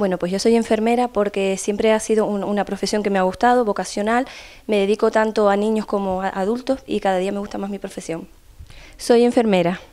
Bueno, pues yo soy enfermera porque siempre ha sido una profesión que me ha gustado, vocacional. Me dedico tanto a niños como a adultos y cada día me gusta más mi profesión. Soy enfermera.